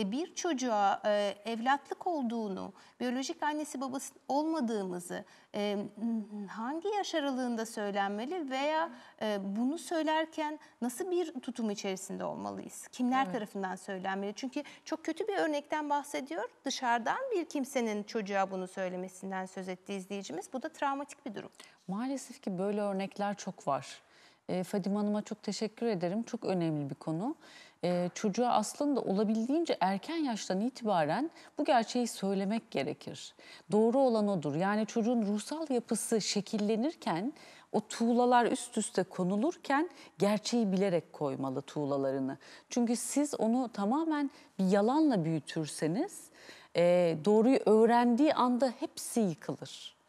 E, bir çocuğa e, evlatlık olduğunu, biyolojik annesi babası olmadığımızı e, hangi yaş aralığında söylenmeli veya bunu söylerken nasıl bir tutum içerisinde olmalıyız? Kimler evet. tarafından söylenmeli? Çünkü çok kötü bir örnekten bahsediyor. Dışarıdan bir kimsenin çocuğa bunu söylemesinden söz etti izleyicimiz. Bu da travmatik bir durum. Maalesef ki böyle örnekler çok var. Fadime Hanım'a çok teşekkür ederim. Çok önemli bir konu e, çocuğa aslında olabildiğince erken yaştan itibaren bu gerçeği söylemek gerekir. Doğru olan odur. Yani çocuğun ruhsal yapısı şekillenirken o tuğlalar üst üste konulurken gerçeği bilerek koymalı tuğlalarını. Çünkü siz onu tamamen bir yalanla büyütürseniz e, doğruyu öğrendiği anda hepsi yıkılır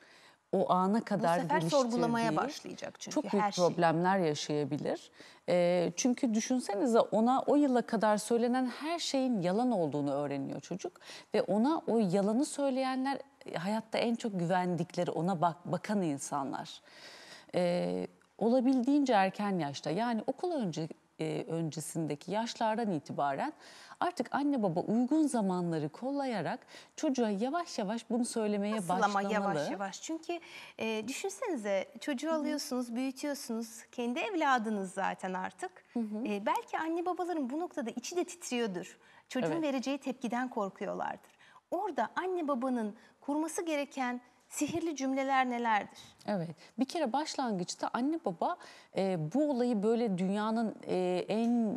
o ana kadar Bu sefer sorgulamaya başlayacak çünkü çok büyük her şey. problemler yaşayabilir. E, çünkü düşünsenize ona o yıla kadar söylenen her şeyin yalan olduğunu öğreniyor çocuk ve ona o yalanı söyleyenler e, hayatta en çok güvendikleri ona bak, bakan insanlar. E, olabildiğince erken yaşta yani okul önce e, öncesindeki yaşlardan itibaren artık anne baba uygun zamanları kollayarak çocuğa yavaş yavaş bunu söylemeye Asıl başlamalı. yavaş yavaş çünkü e, düşünsenize çocuğu alıyorsunuz, büyütüyorsunuz, kendi evladınız zaten artık. E, belki anne babaların bu noktada içi de titriyordur. Çocuğun evet. vereceği tepkiden korkuyorlardır. Orada anne babanın kurması gereken sihirli cümleler nelerdir? Evet bir kere başlangıçta anne baba e, bu olayı böyle dünyanın e, en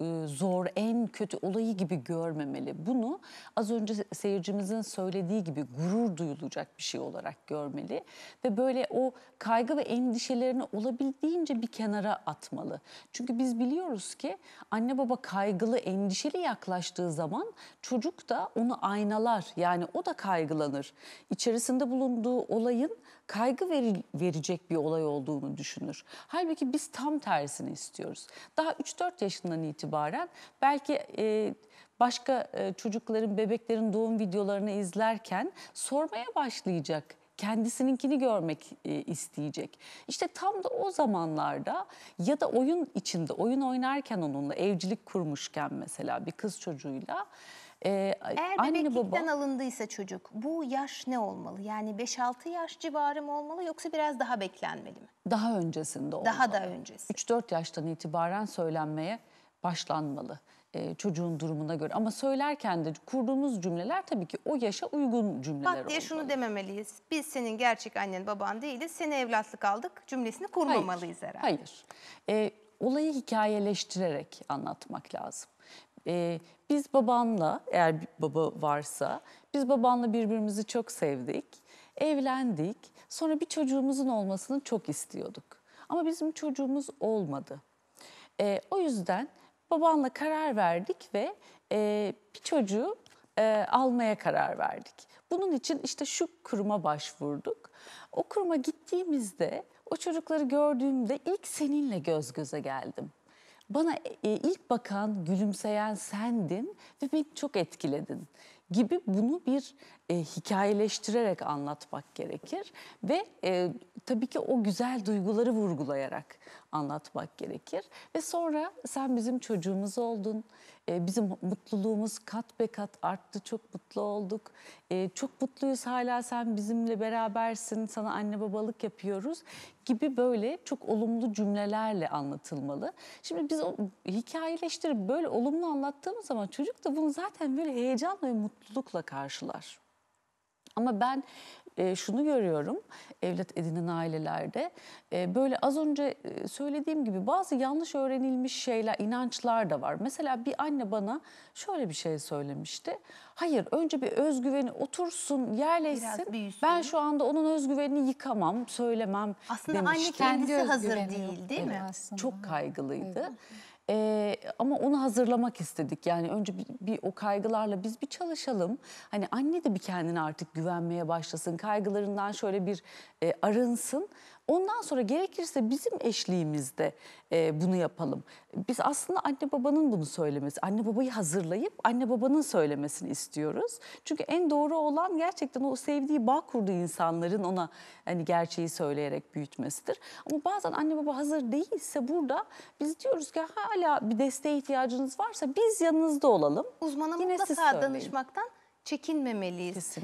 e, zor, en kötü olayı gibi görmemeli. Bunu az önce seyircimizin söylediği gibi gurur duyulacak bir şey olarak görmeli ve böyle o kaygı ve endişelerini olabildiğince bir kenara atmalı. Çünkü biz biliyoruz ki anne baba kaygılı, endişeli yaklaştığı zaman çocuk da onu aynalar. Yani o da kaygılanır. İçerisinde bulunduğu olayın kaygı veri, verecek bir olay olduğunu düşünür. Halbuki biz tam tersini istiyoruz. Daha 3-4 yaşından itibaren itibaren belki e, başka e, çocukların, bebeklerin doğum videolarını izlerken sormaya başlayacak kendisininkini görmek e, isteyecek. İşte tam da o zamanlarda ya da oyun içinde, oyun oynarken onunla, evcilik kurmuşken mesela bir kız çocuğuyla ee, Eğer bebeklikten baba... alındıysa çocuk bu yaş ne olmalı? Yani 5-6 yaş civarı mı olmalı yoksa biraz daha beklenmeli mi? Daha öncesinde olmalı. Daha da öncesi. 3-4 yaştan itibaren söylenmeye başlanmalı e, çocuğun durumuna göre. Ama söylerken de kurduğumuz cümleler tabii ki o yaşa uygun cümleler Bak diye şunu dememeliyiz. Biz senin gerçek annen baban değiliz. Seni evlatlık aldık cümlesini kurmamalıyız hayır, herhalde. Hayır. E, olayı hikayeleştirerek anlatmak lazım. E, biz babanla eğer bir baba varsa biz babanla birbirimizi çok sevdik. Evlendik. Sonra bir çocuğumuzun olmasını çok istiyorduk. Ama bizim çocuğumuz olmadı. E, o yüzden babanla karar verdik ve e, bir çocuğu e, almaya karar verdik. Bunun için işte şu kuruma başvurduk. O kuruma gittiğimizde o çocukları gördüğümde ilk seninle göz göze geldim. Bana e, ilk bakan, gülümseyen sendin ve beni çok etkiledin gibi bunu bir e, hikayeleştirerek anlatmak gerekir ve e, tabii ki o güzel duyguları vurgulayarak anlatmak gerekir ve sonra sen bizim çocuğumuz oldun e, bizim mutluluğumuz kat be kat arttı çok mutlu olduk e, çok mutluyuz hala sen bizimle berabersin sana anne babalık yapıyoruz gibi böyle çok olumlu cümlelerle anlatılmalı. Şimdi biz o hikayeleştirip böyle olumlu anlattığımız zaman çocuk da bunu zaten böyle heyecanla ve mutlu mutlulukla karşılar. Ama ben e, şunu görüyorum evlat edinen ailelerde e, böyle az önce e, söylediğim gibi bazı yanlış öğrenilmiş şeyler, inançlar da var. Mesela bir anne bana şöyle bir şey söylemişti. Hayır önce bir özgüveni otursun, yerleşsin. Ben şu anda onun özgüvenini yıkamam, söylemem Aslında demişti. anne kendisi Kendi hazır değil değil mi? aslında. Çok kaygılıydı. Evet. Ee, ama onu hazırlamak istedik. Yani önce bir, bir o kaygılarla biz bir çalışalım. Hani anne de bir kendine artık güvenmeye başlasın. Kaygılarından şöyle bir e, arınsın. Ondan sonra gerekirse bizim eşliğimizde e, bunu yapalım. Biz aslında anne babanın bunu söylemesi, anne babayı hazırlayıp anne babanın söylemesini istiyoruz. Çünkü en doğru olan gerçekten o sevdiği bağ kurduğu insanların ona hani gerçeği söyleyerek büyütmesidir. Ama bazen anne baba hazır değilse burada biz diyoruz ki hala bir desteğe ihtiyacınız varsa biz yanınızda olalım. Uzmana Yine mutlaka danışmaktan çekinmemeliyiz. Kesinlikle.